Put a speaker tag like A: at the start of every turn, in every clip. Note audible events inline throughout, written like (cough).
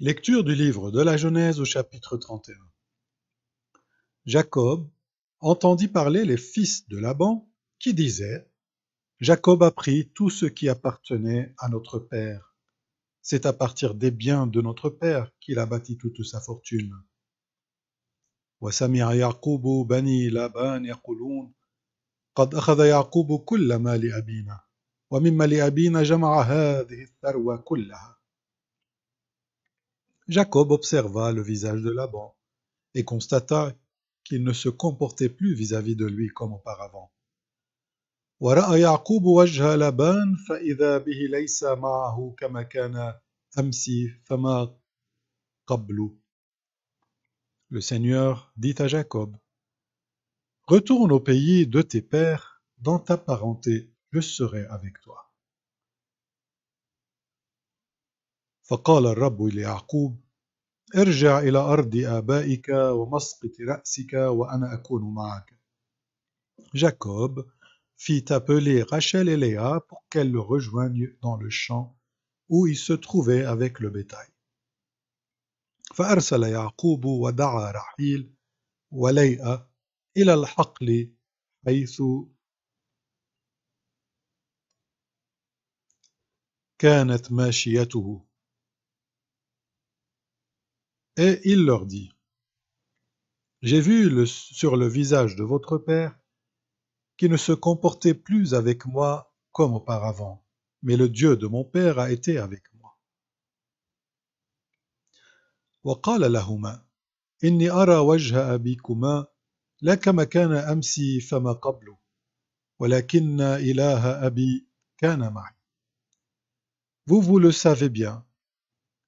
A: Lecture du livre de la Genèse au chapitre 31. Jacob entendit parler les fils de Laban qui disaient Jacob a pris tout ce qui appartenait à notre père. C'est à partir des biens de notre père qu'il a bâti toute sa fortune. وسمع يعقوب بني لابان يقولون قد أخذ يعقوب كل ما ومما جمع هذه كلها Jacob observa le visage de Laban et constata qu'il ne se comportait plus vis-à-vis de lui comme auparavant. Le Seigneur dit à Jacob, Retourne au pays de tes pères, dans ta parenté, je serai avec toi. فقال الرب ليعقوب ارجع إلى أرض آبائك ومسقط رأسك وأنا أكون معك جاكوب fit appeler Rachel et Léa pour qu'elles le rejoignent dans le champ où il se trouvait avec le bétail. فأرسل يعقوب ودعا رحيل وليئة إلى الحقل حيث كانت ماشيته Et il leur dit, J'ai vu sur le visage de votre Père qui ne se comportait plus avec moi comme auparavant, mais le Dieu de mon Père a été avec moi. Vous vous le savez bien,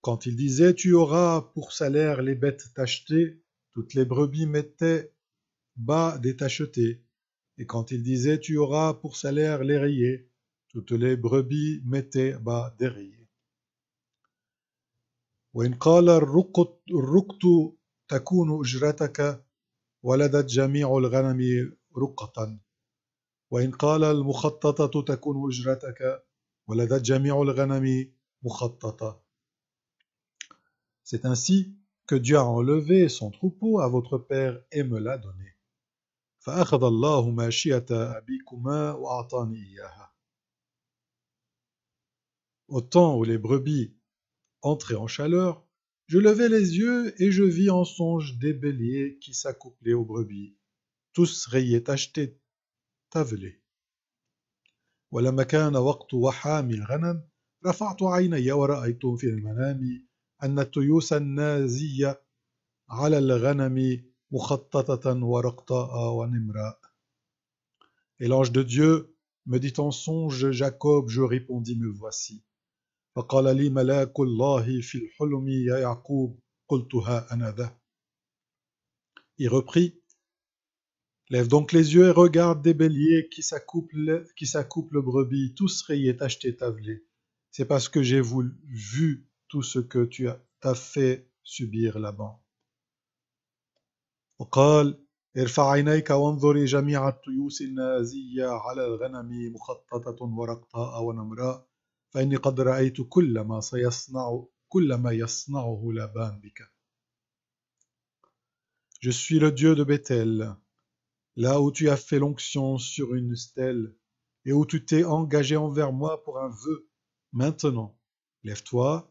A: Quand il disait Tu auras pour salaire les bêtes tachetées, toutes les brebis mettaient bas des tachetées. Et quand il disait Tu auras pour salaire les rayés, toutes les brebis mettaient bas des rayés. وإن قال الرقت تكون أجرتك ولدت جميع الغنم رقة وإن قال المخططة تكون أجرتك ولدت جميع الغنم مخططة c'est ainsi que Dieu a enlevé son troupeau à votre père et me l'a donné. Au temps où les brebis entraient en chaleur, je levai les yeux et je vis en songe des béliers qui s'accouplaient aux brebis, tous rayés, tachetés, tavelés. Et l'ange de Dieu me dit en songe, Jacob, je répondis, me voici. Il reprit, Lève donc les yeux et regarde des béliers qui s'accouplent, qui brebis, tous rayés, tachetés, tavelés. C'est parce que j'ai vu tout ce que tu as fait subir là-bas. Je suis le Dieu de Bethel, là où tu as fait l'onction sur une stèle et où tu t'es engagé envers moi pour un vœu. Maintenant, lève-toi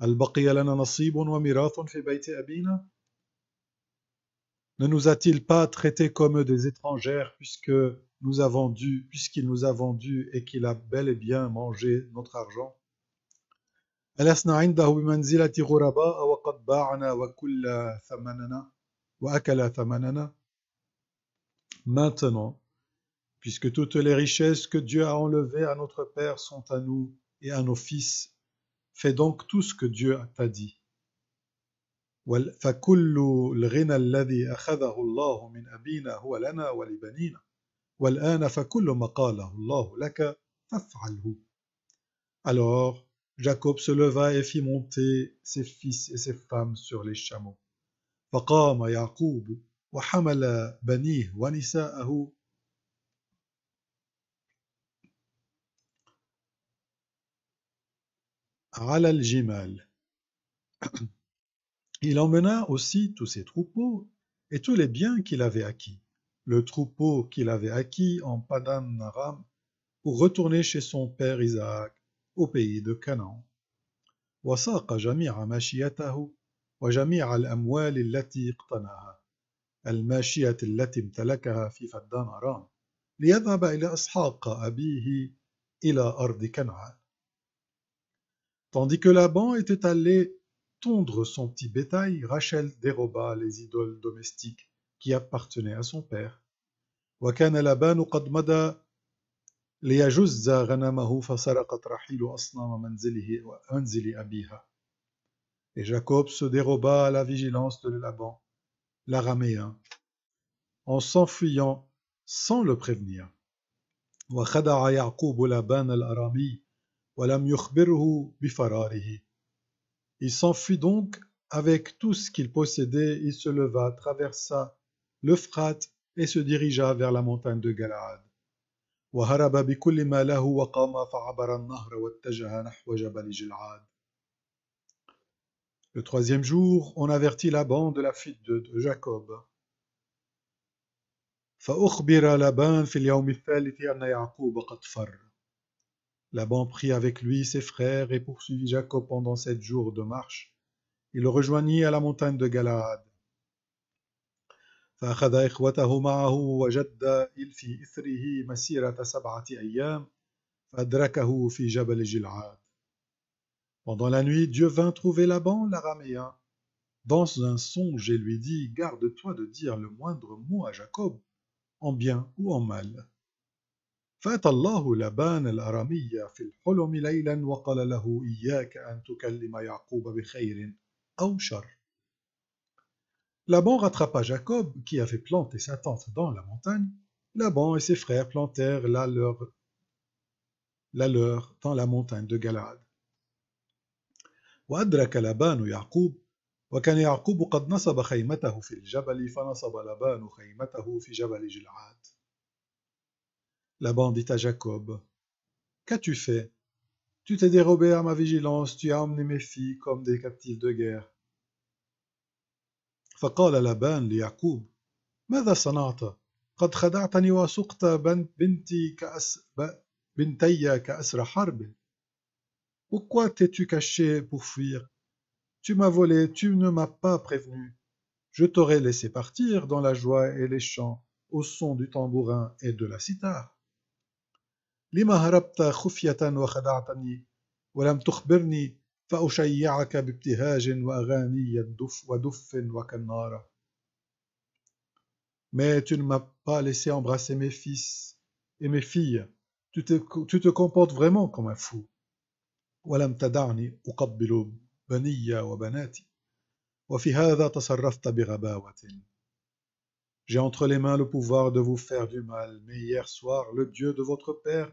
A: Ne nous a-t-il pas traités comme des étrangères puisque nous avons dû, puisqu'il nous a vendus et qu'il a bel et bien mangé notre argent Maintenant, puisque toutes les richesses que Dieu a enlevées à notre Père sont à nous et à nos fils Fais donc tout ce que Dieu t'a dit. Alors Jacob se leva et fit monter ses fils et ses femmes sur les chameaux. (clears throat) Il emmena aussi tous ses troupeaux et tous les biens qu'il avait acquis, le troupeau qu'il avait acquis en Padan Aram pour retourner chez son père Isaac au pays de Canaan. وساق جميع ماشيته وجميع الأموال التي اقتناها الماشية التي امتلكها في فدان أرام ليذهب إلى إسحاق أبيه إلى أرض كنعان Tandis que Laban était allé tondre son petit bétail, Rachel déroba les idoles domestiques qui appartenaient à son père. Et Jacob se déroba à la vigilance de Laban, l'araméen, en s'enfuyant sans le prévenir. Il s'enfuit donc avec tout ce qu'il possédait, il se leva, traversa l'Euphrate et se dirigea vers la montagne de Galaad. Le troisième jour, on avertit Laban de la fuite de, Jacob. Laban prit avec lui ses frères et poursuivit Jacob pendant sept jours de marche. Il le rejoignit à la montagne de Galaad. Pendant la nuit, Dieu vint trouver Laban, l'araméen, dans un songe et lui dit Garde-toi de dire le moindre mot à Jacob, en bien ou en mal. فأتى الله لبان الأرامي في الحلم ليلا وقال له إياك أن تكلم يعقوب بخير أو شر. Laban rattrapa Jacob, qui avait planté sa tente dans la montagne. Laban et ses frères plantèrent la leur, la leur dans la montagne de Galaad. وأدرك لبان يعقوب وكان يعقوب قد نصب خيمته في الجبل فنصب لبان خيمته في جبل جلعاد La bande dit à Jacob Qu'as-tu fait Tu t'es dérobé à ma vigilance, tu as emmené mes filles comme des captives de guerre. فقال لبان ليعقوب ماذا صنعت قد خدعتني وسقت بنتي كأس بنتي كأسر حرب Pourquoi t'es-tu caché pour fuir Tu m'as volé, tu ne m'as pas prévenu. Je t'aurais laissé partir dans la joie et les chants, au son du tambourin et de la cithare. هربت خفية وخدعتني ولم تخبرني فأشيعك بابتهاج وأغاني الدف ودف Mais tu ne m'as pas laissé embrasser mes fils et mes filles. Tu te, tu te comportes vraiment comme un fou. ولم تدعني أقبل بني وبناتي وفي هذا تصرفت بغباوة J'ai entre les mains le pouvoir de vous faire du mal, mais hier soir, le Dieu de votre Père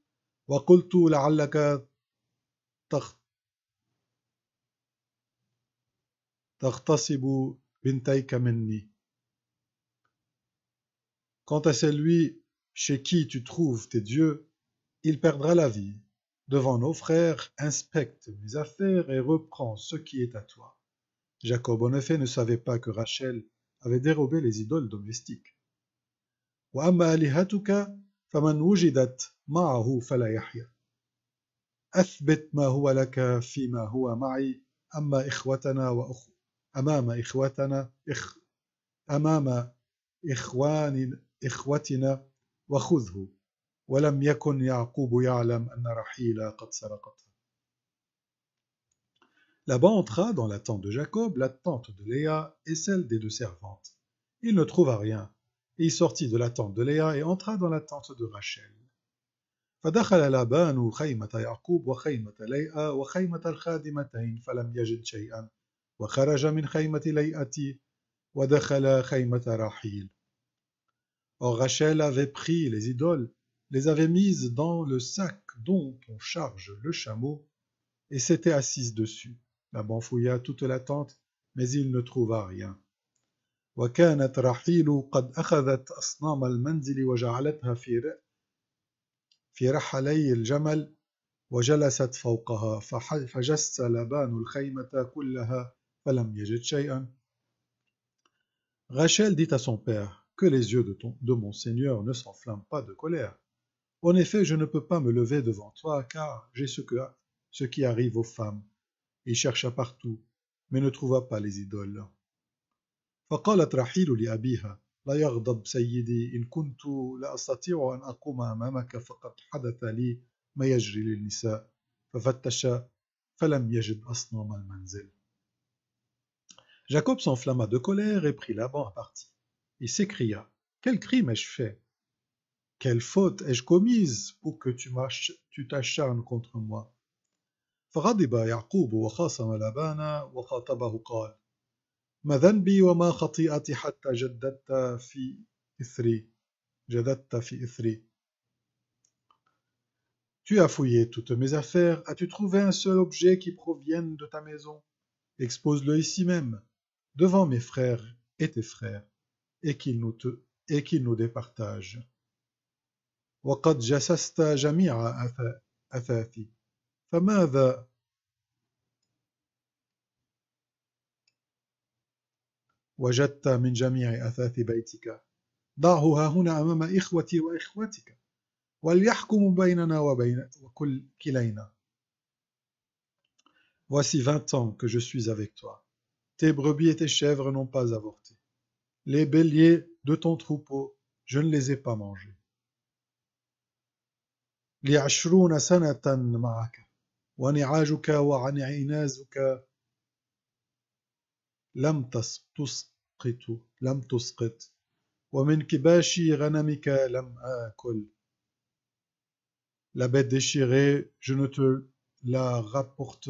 A: Quant à celui chez qui tu trouves tes dieux, il perdra la vie. Devant nos frères, inspecte mes affaires et reprends ce qui est à toi. Jacob en effet ne savait pas que Rachel avait dérobé les idoles domestiques. فمن وجدت معه فلا يحيا أثبت ما هو لك فيما هو معي أما إخوتنا وأخ أمام إخوتنا إخ أمام إخوان إخوتنا وخذه ولم يكن يعقوب يعلم أن رحيل قد سرقته Laban entra dans la tente de Jacob, la tente de Léa et celle des deux servantes. Il ne trouva rien, il sortit de la tente de Léa et entra dans la tente de Rachel. Or Rachel avait pris les idoles, les avait mises dans le sac dont on charge le chameau, et s'était assise dessus. La banfouilla toute la tente, mais il ne trouva rien. Rachel dit à son père Que les yeux de, mon Seigneur ne s'enflamment pas de colère. En effet, je ne peux pas me lever devant toi, car j'ai ce, ce qui arrive aux femmes. Il chercha partout, mais ne trouva pas les idoles. فقالت رحيل لأبيها لا يغضب سيدي إن كنت لا أستطيع أن أقوم أمامك فقد حدث لي ما يجري للنساء ففتش فلم يجد أصنام المنزل Jacob s'enflamma de colère et prit Laban à partie. Il s'écria Quel crime ai-je fait Quelle faute ai-je commise pour que tu t'acharnes contre moi فغضب يعقوب وخاصم لبان وخاطبه قال tu as fouillé toutes mes affaires. As-tu trouvé un seul objet qui provienne de ta maison Expose-le ici même, devant mes frères et tes frères, et qu'ils nous, et qu'ils nous départagent. Voici vingt ans que je suis avec toi. Tes brebis et tes chèvres n'ont pas avorté. Les béliers de ton troupeau, je ne les ai pas mangés. La bête déchirée, je ne te la rapporte.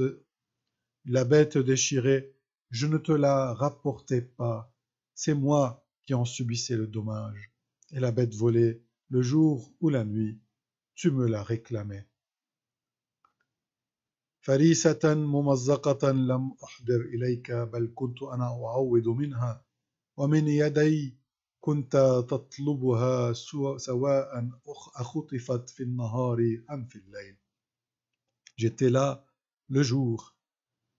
A: La bête déchirée, je ne te la rapportais pas. C'est moi qui en subissais le dommage. Et la bête volée, le jour ou la nuit, tu me la réclamais. فريسة ممزقة لم أحضر إليك بل كنت أنا أعوض منها ومن يدي كنت تطلبها سواء أخطفت في النهار أم في الليل. J'étais là le jour,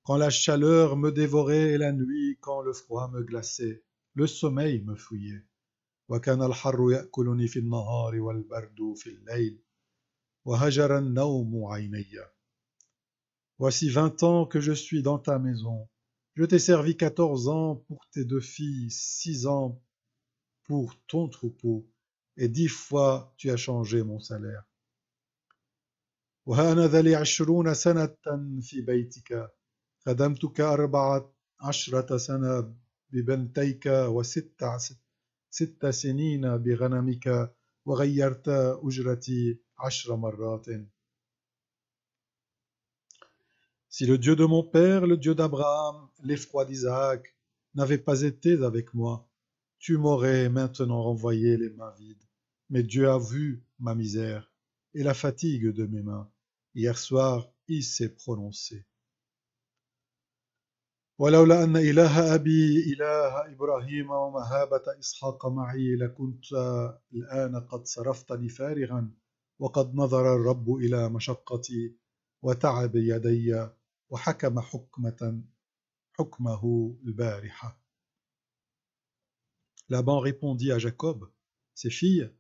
A: quand la chaleur me dévorait et la nuit, quand le froid me glaçait, le sommeil me fouillait. وكان الحر يأكلني في النهار والبرد في الليل، وهجر النوم عينيّ. voici vingt ans que je suis dans ta maison je t'ai servi quatorze ans pour tes deux filles six ans pour ton troupeau et dix fois tu as changé mon salaire uhanadali ashurunasana tannfi baytika kadamtukarba ashra tassana bibentayika wasita sitta sinina biranamika wa ujrati ujarati ashramarata si le Dieu de mon père, le Dieu d'Abraham, l'effroi d'Isaac, n'avait pas été avec moi, tu m'aurais maintenant renvoyé les mains vides. Mais Dieu a vu ma misère et la fatigue de mes mains. Hier soir, il s'est prononcé. Laban répondit à Jacob ses filles,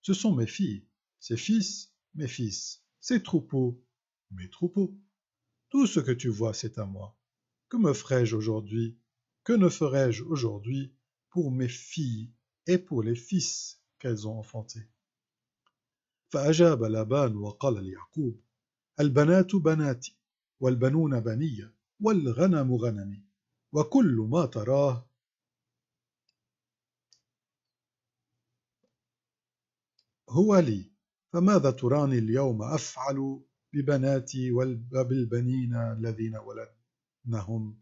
A: ce sont mes filles, ses fils, mes fils, ses troupeaux, mes troupeaux. Tout ce que tu vois, c'est à moi. Que me ferai-je aujourd'hui Que ne ferai-je aujourd'hui pour mes filles et pour les fils qu'elles ont enfantés والبنون بنية والغنم غنمي وكل ما تراه هو لي فماذا تراني اليوم أفعل ببناتي وبالبنين الذين ولدنهم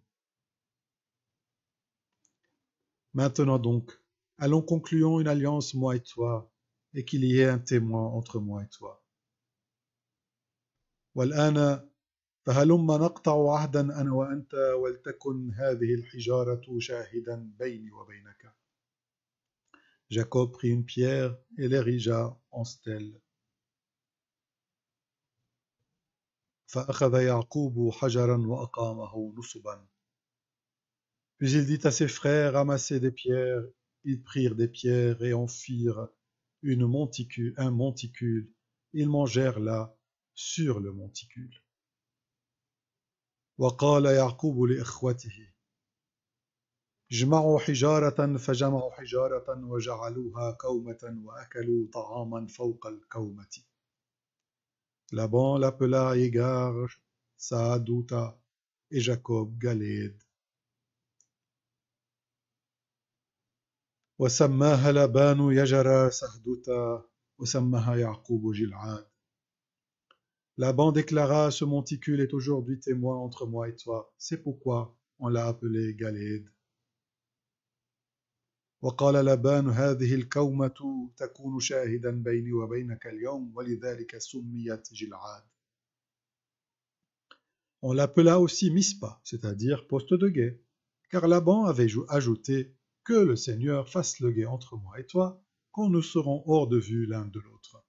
A: Maintenant donc, allons concluons une alliance moi et toi, et qu'il y ait un témoin entre moi et toi. والآن Jacob prit une pierre et l'érigea en stèle. Puis il dit à ses frères, ramassez des pierres. Ils prirent des pierres et en firent une un monticule. Ils mangèrent là sur le monticule. وقال يعقوب لإخوته اجمعوا حجارة فجمعوا حجارة وجعلوها كومة وأكلوا طعاما فوق الكومة لابون لابلا ايغار سادوتا et Jacob وسماها لبان يجرى سهدتا وسماها يعقوب جلعاد Laban déclara Ce monticule est aujourd'hui témoin entre moi et toi. C'est pourquoi on l'a appelé Galéed. On l'appela aussi Mispa, c'est-à-dire poste de guet, car Laban avait ajouté que le Seigneur fasse le guet entre moi et toi, quand nous serons hors de vue l'un de l'autre.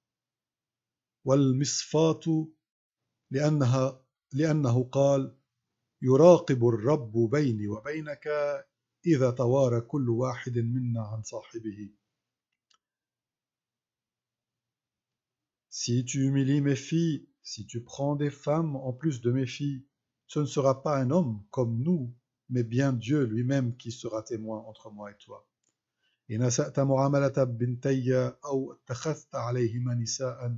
A: لأنها لأنه قال يراقب الرب بيني وبينك إذا توارى كل واحد منا عن صاحبه Si tu humilies mes filles, si tu prends des femmes en plus de mes filles, ce ne sera pas un homme comme nous, mais bien Dieu lui-même qui sera témoin entre moi et toi. إن أسأت معاملة بنتي أو اتخذت عليهما نساء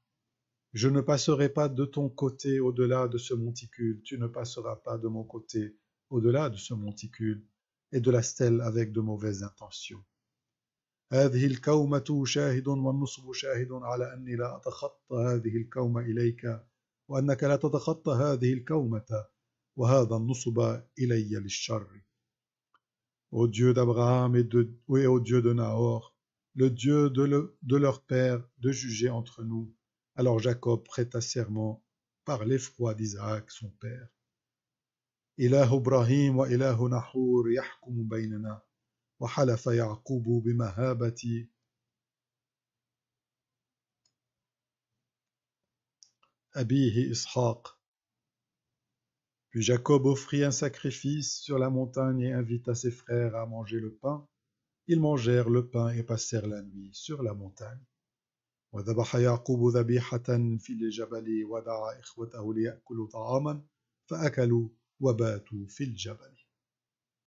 A: Je ne passerai pas de ton côté au-delà de ce monticule, tu ne passeras pas de mon côté au-delà de ce monticule, et de la stèle avec de mauvaises intentions. هذه Ô Dieu d'Abraham et, de, Dieu de Nahor, le Dieu de, de leur père, de juger entre nous. Alors Jacob prêta serment par l'effroi d'Isaac, son père. Puis Jacob offrit un sacrifice sur la montagne et invita ses frères à manger le pain. Ils mangèrent le pain et passèrent la nuit sur la montagne. وذبح يعقوب ذبيحة في الجبل ودعا إخوته ليأكلوا طعاما فأكلوا وباتوا في الجبل